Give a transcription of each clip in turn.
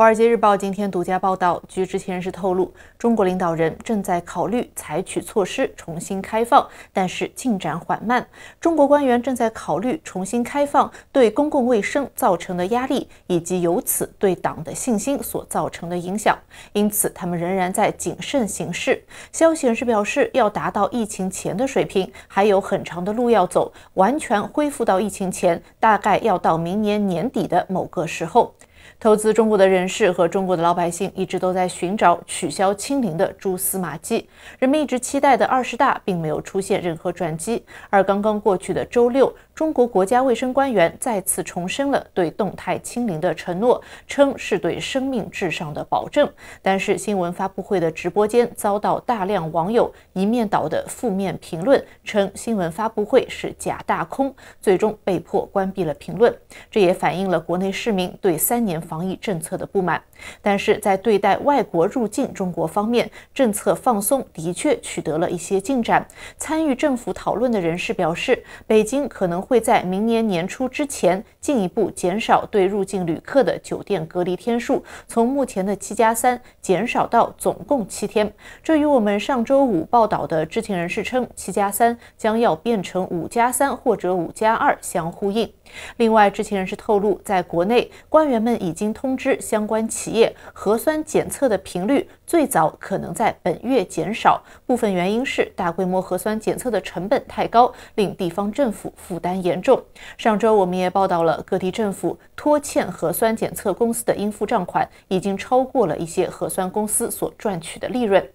《华尔街日报》今天独家报道，据知情人士透露，中国领导人正在考虑采取措施重新开放，但是进展缓慢。中国官员正在考虑重新开放对公共卫生造成的压力，以及由此对党的信心所造成的影响，因此他们仍然在谨慎行事。消息人士表示，要达到疫情前的水平，还有很长的路要走，完全恢复到疫情前，大概要到明年年底的某个时候。投资中国的人士和中国的老百姓一直都在寻找取消清零的蛛丝马迹。人们一直期待的二十大并没有出现任何转机，而刚刚过去的周六。中国国家卫生官员再次重申了对动态清零的承诺，称是对生命至上的保证。但是，新闻发布会的直播间遭到大量网友一面倒的负面评论，称新闻发布会是假大空，最终被迫关闭了评论。这也反映了国内市民对三年防疫政策的不满。但是在对待外国入境中国方面，政策放松的确取得了一些进展。参与政府讨论的人士表示，北京可能。会在明年年初之前进一步减少对入境旅客的酒店隔离天数，从目前的七加三减少到总共七天。这与我们上周五报道的知情人士称“七加三”将要变成五加三或者五加二相呼应。另外，知情人士透露，在国内，官员们已经通知相关企业，核酸检测的频率最早可能在本月减少。部分原因是大规模核酸检测的成本太高，令地方政府负担严重。上周我们也报道了，各地政府拖欠核酸检测公司的应付账款，已经超过了一些核酸公司所赚取的利润。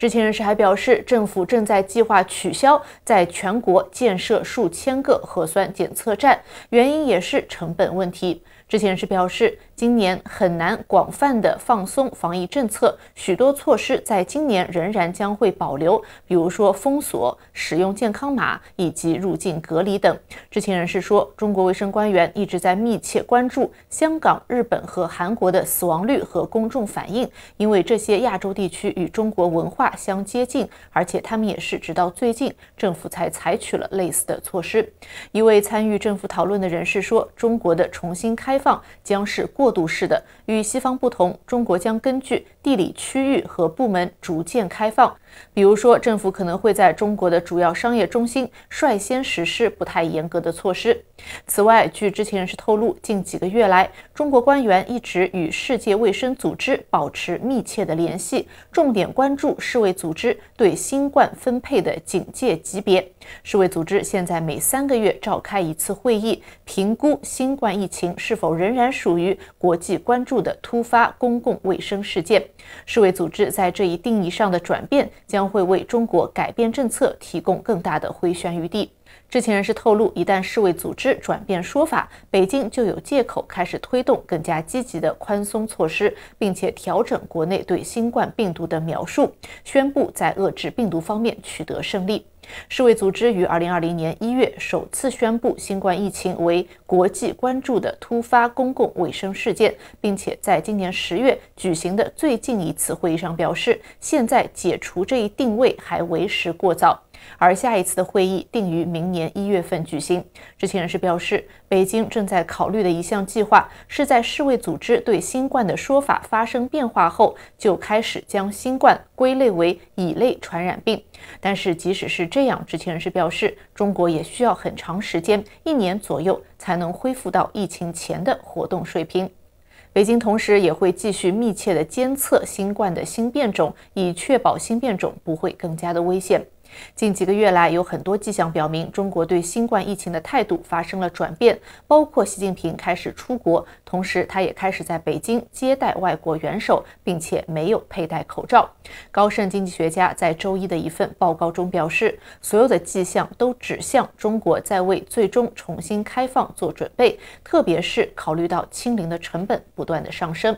知情人士还表示，政府正在计划取消在全国建设数千个核酸检测站，原因也是成本问题。知情人士表示。今年很难广泛的放松防疫政策，许多措施在今年仍然将会保留，比如说封锁、使用健康码以及入境隔离等。知情人士说，中国卫生官员一直在密切关注香港、日本和韩国的死亡率和公众反应，因为这些亚洲地区与中国文化相接近，而且他们也是直到最近政府才采取了类似的措施。一位参与政府讨论的人士说，中国的重新开放将是过。过渡式的。与西方不同，中国将根据地理区域和部门逐渐开放。比如说，政府可能会在中国的主要商业中心率先实施不太严格的措施。此外，据知情人士透露，近几个月来，中国官员一直与世界卫生组织保持密切的联系，重点关注世卫组织对新冠分配的警戒级别。世卫组织现在每三个月召开一次会议，评估新冠疫情是否仍然属于国际关注。的突发公共卫生事件，世卫组织在这一定义上的转变，将会为中国改变政策提供更大的回旋余地。知情人士透露，一旦世卫组织转变说法，北京就有借口开始推动更加积极的宽松措施，并且调整国内对新冠病毒的描述，宣布在遏制病毒方面取得胜利。世卫组织于2020年1月首次宣布新冠疫情为国际关注的突发公共卫生事件，并且在今年十月举行的最近一次会议上表示，现在解除这一定位还为时过早。而下一次的会议定于明年一月份举行。知情人士表示，北京正在考虑的一项计划是在世卫组织对新冠的说法发生变化后，就开始将新冠归类为乙类传染病。但是，即使是这样，知情人士表示，中国也需要很长时间，一年左右才能恢复到疫情前的活动水平。北京同时也会继续密切的监测新冠的新变种，以确保新变种不会更加的危险。近几个月来，有很多迹象表明，中国对新冠疫情的态度发生了转变，包括习近平开始出国，同时他也开始在北京接待外国元首，并且没有佩戴口罩。高盛经济学家在周一的一份报告中表示，所有的迹象都指向中国在为最终重新开放做准备，特别是考虑到清零的成本不断的上升。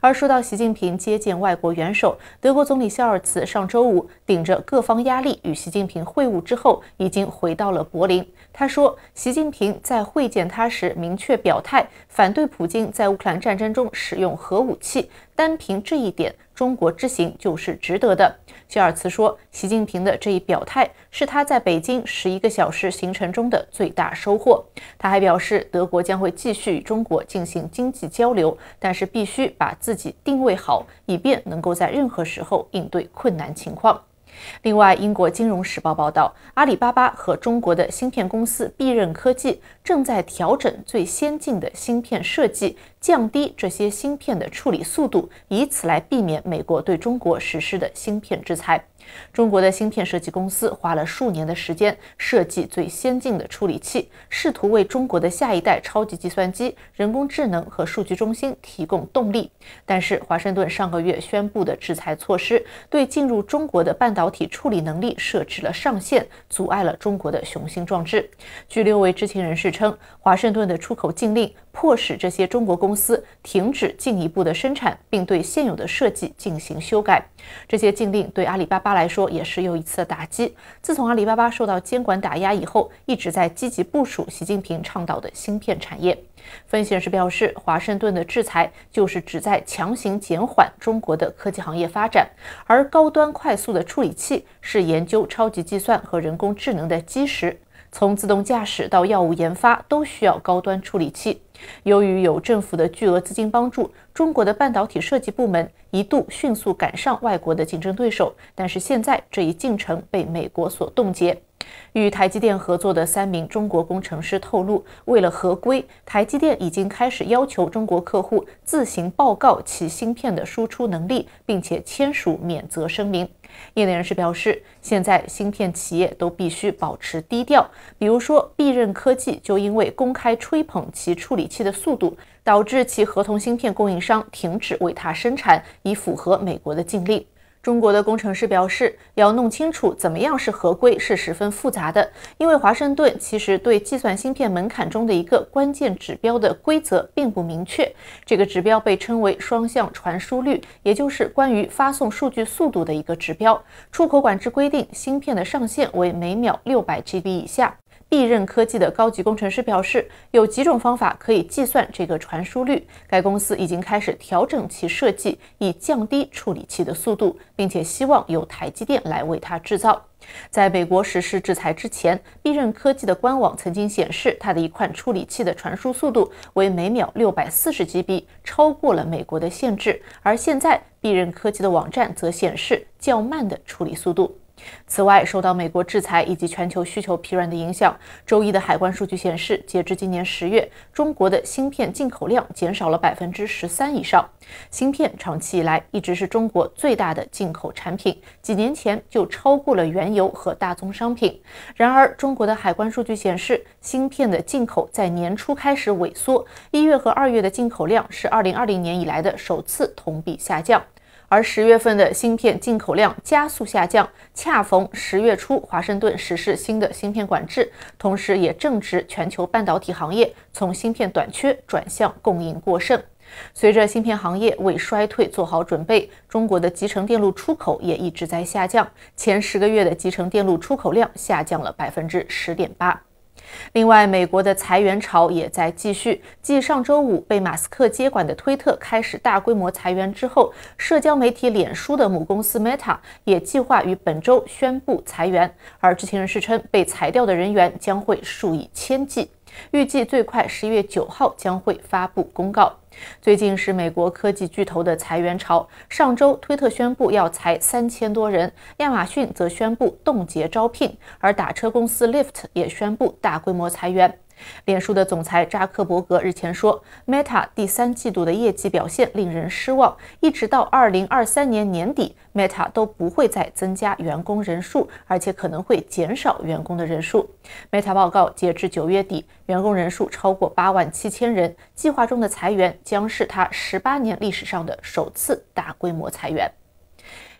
而说到习近平接见外国元首，德国总理肖尔茨上周五顶着各方压力与习近平会晤之后，已经回到了柏林。他说，习近平在会见他时明确表态，反对普京在乌克兰战争中使用核武器。单凭这一点。中国之行就是值得的，希尔茨说，习近平的这一表态是他在北京十一个小时行程中的最大收获。他还表示，德国将会继续与中国进行经济交流，但是必须把自己定位好，以便能够在任何时候应对困难情况。另外，英国金融时报报道，阿里巴巴和中国的芯片公司必任科技正在调整最先进的芯片设计。降低这些芯片的处理速度，以此来避免美国对中国实施的芯片制裁。中国的芯片设计公司花了数年的时间设计最先进的处理器，试图为中国的下一代超级计算机、人工智能和数据中心提供动力。但是，华盛顿上个月宣布的制裁措施对进入中国的半导体处理能力设置了上限，阻碍了中国的雄心壮志。据六位知情人士称，华盛顿的出口禁令。迫使这些中国公司停止进一步的生产，并对现有的设计进行修改。这些禁令对阿里巴巴来说也是又一次的打击。自从阿里巴巴受到监管打压以后，一直在积极部署习近平倡导的芯片产业。分析人士表示，华盛顿的制裁就是旨在强行减缓中国的科技行业发展，而高端快速的处理器是研究超级计算和人工智能的基石。从自动驾驶到药物研发，都需要高端处理器。由于有政府的巨额资金帮助，中国的半导体设计部门一度迅速赶上外国的竞争对手。但是现在，这一进程被美国所冻结。与台积电合作的三名中国工程师透露，为了合规，台积电已经开始要求中国客户自行报告其芯片的输出能力，并且签署免责声明。业内人士表示，现在芯片企业都必须保持低调。比如说，必任科技就因为公开吹捧其处理器的速度，导致其合同芯片供应商停止为它生产，以符合美国的禁令。中国的工程师表示，要弄清楚怎么样是合规是十分复杂的，因为华盛顿其实对计算芯片门槛中的一个关键指标的规则并不明确。这个指标被称为双向传输率，也就是关于发送数据速度的一个指标。出口管制规定，芯片的上限为每秒六百 GB 以下。必任科技的高级工程师表示，有几种方法可以计算这个传输率。该公司已经开始调整其设计，以降低处理器的速度，并且希望由台积电来为它制造。在美国实施制裁之前，必任科技的官网曾经显示它的一款处理器的传输速度为每秒六百四十 GB，超过了美国的限制。而现在，必任科技的网站则显示较慢的处理速度。此外，受到美国制裁以及全球需求疲软的影响，周一的海关数据显示，截至今年十月，中国的芯片进口量减少了百分之十三以上。芯片长期以来一直是中国最大的进口产品，几年前就超过了原油和大宗商品。然而，中国的海关数据显示，芯片的进口在年初开始萎缩，一月和二月的进口量是二零二零年以来的首次同比下降。而十月份的芯片进口量加速下降，恰逢十月初华盛顿实施新的芯片管制，同时也正值全球半导体行业从芯片短缺转向供应过剩。随着芯片行业为衰退做好准备，中国的集成电路出口也一直在下降，前十个月的集成电路出口量下降了百分之十点八。另外，美国的裁员潮也在继续。继上周五被马斯克接管的推特开始大规模裁员之后，社交媒体脸书的母公司 Meta 也计划于本周宣布裁员，而知情人士称，被裁掉的人员将会数以千计，预计最快十一月九号将会发布公告。最近是美国科技巨头的裁员潮。上周，推特宣布要裁三千多人；亚马逊则宣布冻结招聘，而打车公司 l i f t 也宣布大规模裁员。脸书的总裁扎克伯格日前说，Meta 第三季度的业绩表现令人失望。一直到二零二三年年底，Meta 都不会再增加员工人数，而且可能会减少员工的人数。Meta 报告，截至九月底，员工人数超过八万七千人。计划中的裁员将是他十八年历史上的首次大规模裁员。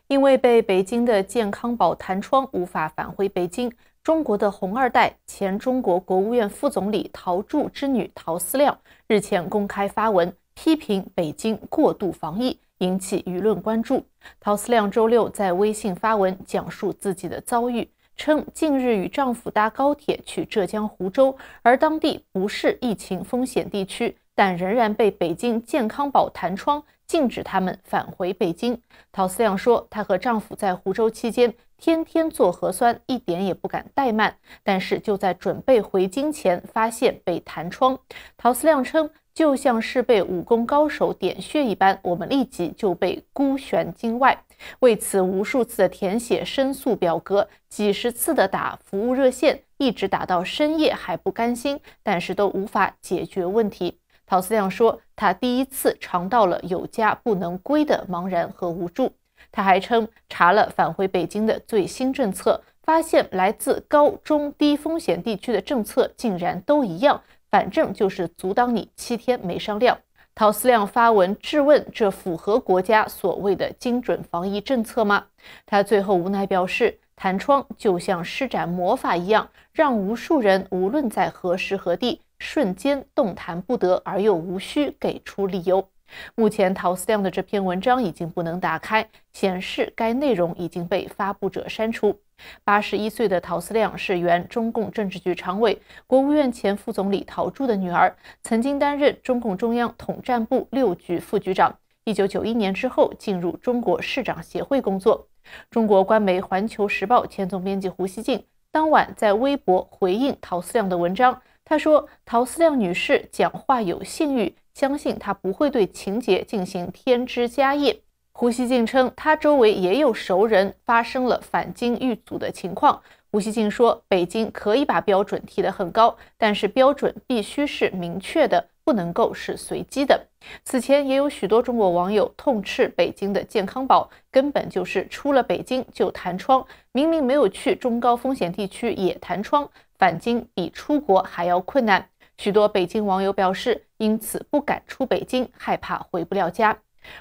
因为被北京的健康宝弹窗，无法返回北京。中国的“红二代”、前中国国务院副总理陶铸之女陶思亮日前公开发文批评北京过度防疫，引起舆论关注。陶思亮周六在微信发文讲述自己的遭遇，称近日与丈夫搭高铁去浙江湖州，而当地不是疫情风险地区，但仍然被北京健康宝弹窗，禁止他们返回北京。陶思亮说，她和丈夫在湖州期间。天天做核酸，一点也不敢怠慢。但是就在准备回京前，发现被弹窗。陶思亮称，就像是被武功高手点穴一般，我们立即就被孤悬境外。为此，无数次的填写申诉表格，几十次的打服务热线，一直打到深夜还不甘心，但是都无法解决问题。陶思亮说，他第一次尝到了有家不能归的茫然和无助。他还称查了返回北京的最新政策，发现来自高中低风险地区的政策竟然都一样，反正就是阻挡你七天没商量。陶思亮发文质问：这符合国家所谓的精准防疫政策吗？他最后无奈表示，弹窗就像施展魔法一样，让无数人无论在何时何地瞬间动弹不得，而又无需给出理由。目前，陶思亮的这篇文章已经不能打开，显示该内容已经被发布者删除。八十一岁的陶思亮是原中共政治局常委、国务院前副总理陶铸的女儿，曾经担任中共中央统战部六局副局长。一九九一年之后，进入中国市长协会工作。中国官媒《环球时报》前总编辑胡锡进当晚在微博回应陶思亮的文章，他说：“陶思亮女士讲话有信誉。”相信他不会对情节进行添枝加叶。胡锡进称，他周围也有熟人发生了返京遇阻的情况。胡锡进说，北京可以把标准提得很高，但是标准必须是明确的，不能够是随机的。此前也有许多中国网友痛斥北京的健康宝，根本就是出了北京就弹窗，明明没有去中高风险地区也弹窗，返京比出国还要困难。许多北京网友表示，因此不敢出北京，害怕回不了家。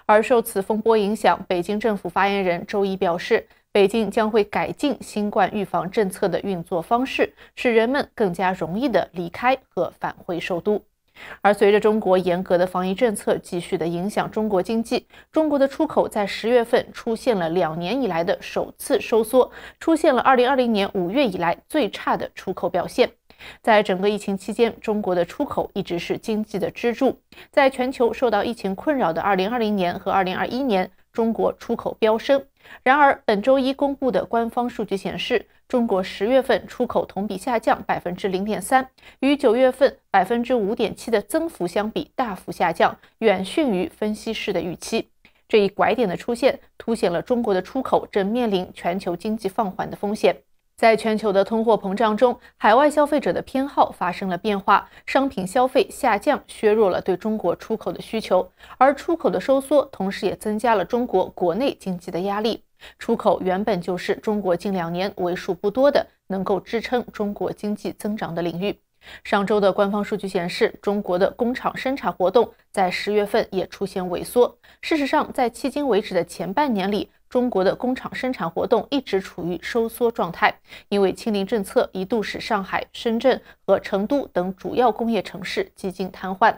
而受此风波影响，北京政府发言人周一表示，北京将会改进新冠预防政策的运作方式，使人们更加容易的离开和返回首都。而随着中国严格的防疫政策继续的影响中国经济，中国的出口在十月份出现了两年以来的首次收缩，出现了二零二零年五月以来最差的出口表现。在整个疫情期间，中国的出口一直是经济的支柱。在全球受到疫情困扰的2020年和2021年，中国出口飙升。然而，本周一公布的官方数据显示，中国十月份出口同比下降百分之零点三，与九月份百分之五点七的增幅相比大幅下降，远逊于分析师的预期。这一拐点的出现，凸显了中国的出口正面临全球经济放缓的风险。在全球的通货膨胀中，海外消费者的偏好发生了变化，商品消费下降，削弱了对中国出口的需求，而出口的收缩，同时也增加了中国国内经济的压力。出口原本就是中国近两年为数不多的能够支撑中国经济增长的领域。上周的官方数据显示，中国的工厂生产活动在十月份也出现萎缩。事实上，在迄今为止的前半年里，中国的工厂生产活动一直处于收缩状态，因为清零政策一度使上海、深圳和成都等主要工业城市几近瘫痪。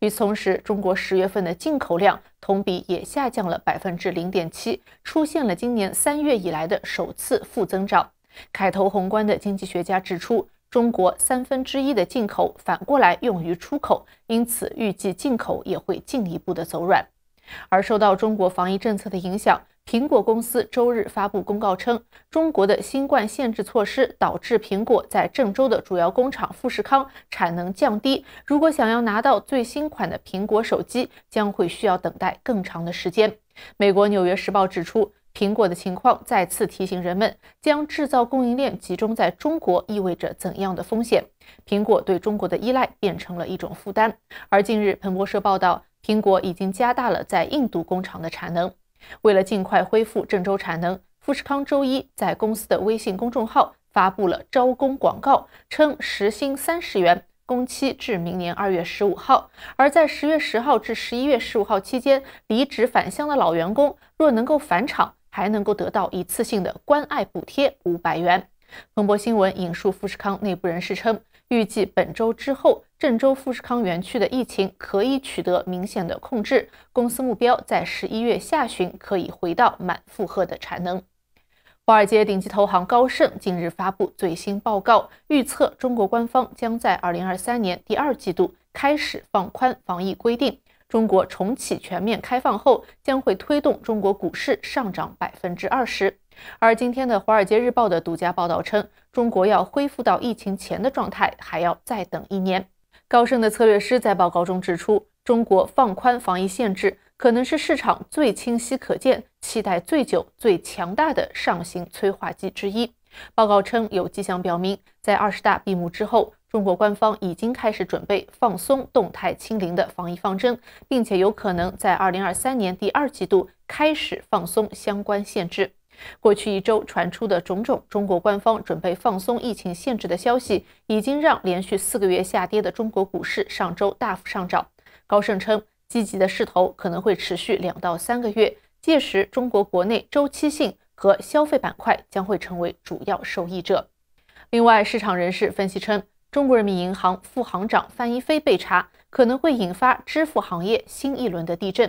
与此同时，中国十月份的进口量同比也下降了百分之零点七，出现了今年三月以来的首次负增长。凯投宏观的经济学家指出。中国三分之一的进口反过来用于出口，因此预计进口也会进一步的走软。而受到中国防疫政策的影响，苹果公司周日发布公告称，中国的新冠限制措施导致苹果在郑州的主要工厂富士康产能降低。如果想要拿到最新款的苹果手机，将会需要等待更长的时间。美国《纽约时报》指出。苹果的情况再次提醒人们，将制造供应链集中在中国意味着怎样的风险？苹果对中国的依赖变成了一种负担。而近日，彭博社报道，苹果已经加大了在印度工厂的产能。为了尽快恢复郑州产能，富士康周一在公司的微信公众号发布了招工广告，称时薪三十元，工期至明年二月十五号。而在十月十号至十一月十五号期间，离职返乡的老员工若能够返厂。还能够得到一次性的关爱补贴五百元。彭博新闻引述富士康内部人士称，预计本周之后，郑州富士康园区的疫情可以取得明显的控制。公司目标在十一月下旬可以回到满负荷的产能。华尔街顶级投行高盛近日发布最新报告，预测中国官方将在二零二三年第二季度开始放宽防疫规定。中国重启全面开放后，将会推动中国股市上涨百分之二十。而今天的《华尔街日报》的独家报道称，中国要恢复到疫情前的状态，还要再等一年。高盛的策略师在报告中指出，中国放宽防疫限制可能是市场最清晰可见、期待最久、最强大的上行催化剂之一。报告称，有迹象表明，在二十大闭幕之后。中国官方已经开始准备放松动态清零的防疫方针，并且有可能在二零二三年第二季度开始放松相关限制。过去一周传出的种种中国官方准备放松疫情限制的消息，已经让连续四个月下跌的中国股市上周大幅上涨。高盛称，积极的势头可能会持续两到三个月，届时中国国内周期性和消费板块将会成为主要受益者。另外，市场人士分析称。中国人民银行副行长范一飞被查，可能会引发支付行业新一轮的地震。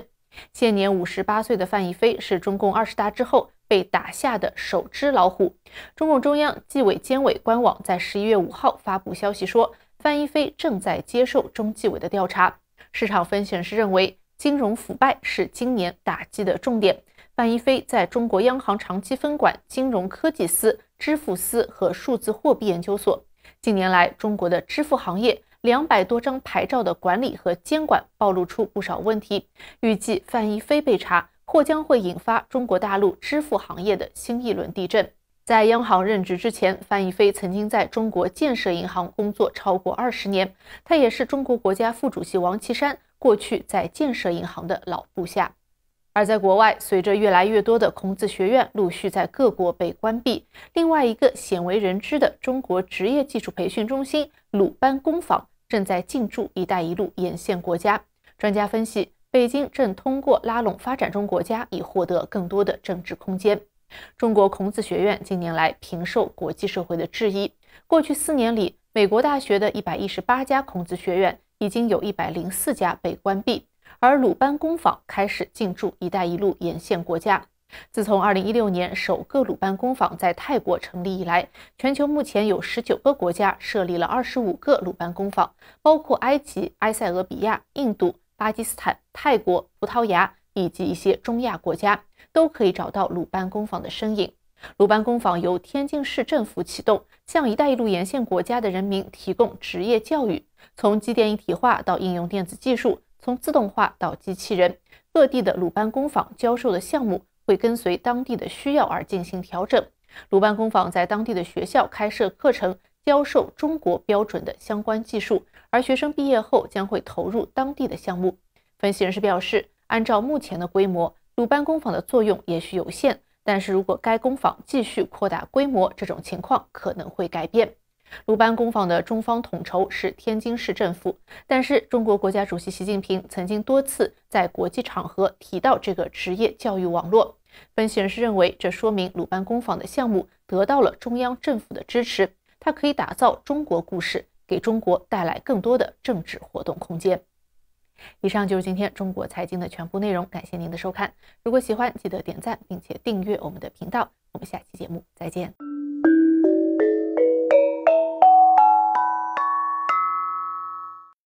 现年五十八岁的范一飞是中共二十大之后被打下的首只老虎。中共中央纪委监委官网在十一月五号发布消息说，范一飞正在接受中纪委的调查。市场分析人士认为，金融腐败是今年打击的重点。范一飞在中国央行长期分管金融科技司、支付司和数字货币研究所。近年来，中国的支付行业两百多张牌照的管理和监管暴露出不少问题。预计范一飞被查，或将会引发中国大陆支付行业的新一轮地震。在央行任职之前，范一飞曾经在中国建设银行工作超过二十年，他也是中国国家副主席王岐山过去在建设银行的老部下。而在国外，随着越来越多的孔子学院陆续在各国被关闭，另外一个鲜为人知的中国职业技术培训中心——鲁班工坊，正在进驻“一带一路”沿线国家。专家分析，北京正通过拉拢发展中国家，以获得更多的政治空间。中国孔子学院近年来频受国际社会的质疑。过去四年里，美国大学的一百一十八家孔子学院，已经有一百零四家被关闭。而鲁班工坊开始进驻“一带一路”沿线国家。自从2016年首个鲁班工坊在泰国成立以来，全球目前有19个国家设立了25个鲁班工坊，包括埃及、埃塞俄比亚、印度、巴基斯坦、泰国、葡萄牙以及一些中亚国家，都可以找到鲁班工坊的身影。鲁班工坊由天津市政府启动，向“一带一路”沿线国家的人民提供职业教育，从机电一体化到应用电子技术。从自动化到机器人，各地的鲁班工坊教授的项目会跟随当地的需要而进行调整。鲁班工坊在当地的学校开设课程，教授中国标准的相关技术，而学生毕业后将会投入当地的项目。分析人士表示，按照目前的规模，鲁班工坊的作用也许有限，但是如果该工坊继续扩大规模，这种情况可能会改变。鲁班工坊的中方统筹是天津市政府，但是中国国家主席习近平曾经多次在国际场合提到这个职业教育网络。分析人士认为，这说明鲁班工坊的项目得到了中央政府的支持，它可以打造中国故事，给中国带来更多的政治活动空间。以上就是今天中国财经的全部内容，感谢您的收看。如果喜欢，记得点赞并且订阅我们的频道。我们下期节目再见。